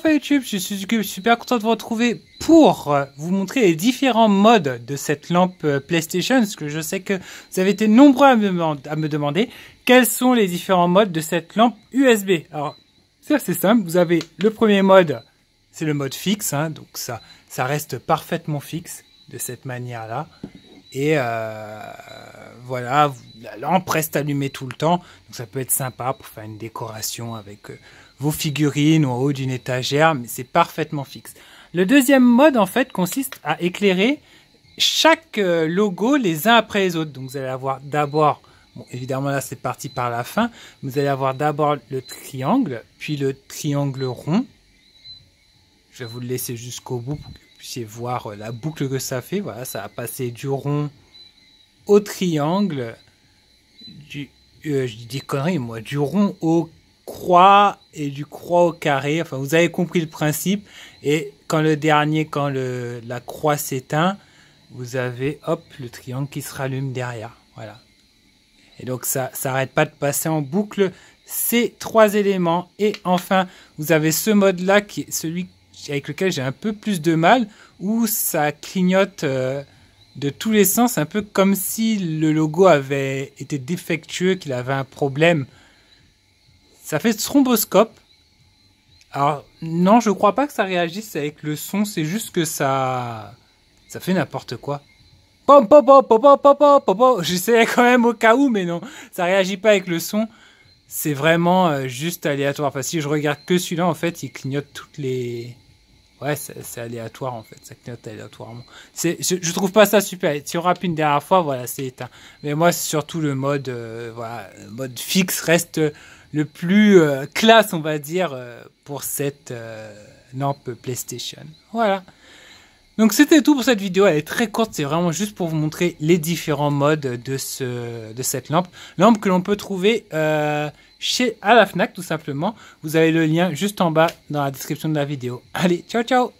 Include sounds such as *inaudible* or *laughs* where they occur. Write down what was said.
ça YouTube, je suis super content de vous retrouver pour euh, vous montrer les différents modes de cette lampe euh, PlayStation, parce que je sais que vous avez été nombreux à me, demander quels sont les différents modes de cette lampe USB. Alors, c'est assez simple, vous avez le premier mode, c'est le mode fixe, hein. donc ça, ça reste parfaitement fixe de cette manière-là. Et euh, voilà, la lampe reste allumée tout le temps. Donc ça peut être sympa pour faire une décoration avec euh, vos figurines ou en haut d'une étagère, mais c'est parfaitement fixe. Le deuxième mode, en fait, consiste à éclairer chaque euh, logo les uns après les autres. Donc vous allez avoir d'abord, évidemment là c'est parti par la fin, vous allez avoir d'abord le triangle, puis le triangle rond, je vais vous le laisser jusqu'au bout pour que vous puissiez voir euh, la boucle que ça fait. Voilà, ça a passé du rond au triangle, du, euh, je dis moi, du rond au croix et du croix au carré. Enfin, vous avez compris le principe. Et quand le dernier, quand le, la croix s'éteint, vous avez hop le triangle qui se rallume derrière. Voilà. Et donc ça s'arrête pas de passer en boucle ces trois éléments. Et enfin, vous avez ce mode là qui est celui avec lequel j'ai un peu plus de mal, où ça clignote euh, de tous les sens, un peu comme si le logo avait été défectueux, qu'il avait un problème. Ça fait thromboscope. Alors non, je crois pas que ça réagisse avec le son, c'est juste que ça, ça fait n'importe quoi. Pom pom pom pom pom pom *laughs* J'essayais quand même au cas où, mais non, ça réagit pas avec le son c'est vraiment euh, juste aléatoire. Enfin, si je regarde que celui-là, en fait, il clignote toutes les, Ouais, c'est aléatoire en fait, ça clignote aléatoirement. Je, je trouve pas ça super. Si on rappe une dernière fois, voilà, c'est éteint. Mais moi, c'est surtout le mode, euh, mode fixe reste le plus euh, classe, on va dire, euh, pour cette lampe PlayStation. Voilà. Donc c'était tout pour cette vidéo, elle est très courte, c'est vraiment juste pour vous montrer les différents modes de, ce, de cette lampe. Lampe que l'on peut trouver euh, chez, à la FNAC tout simplement. Vous avez le lien juste en bas dans la description de la vidéo. Allez, ciao ciao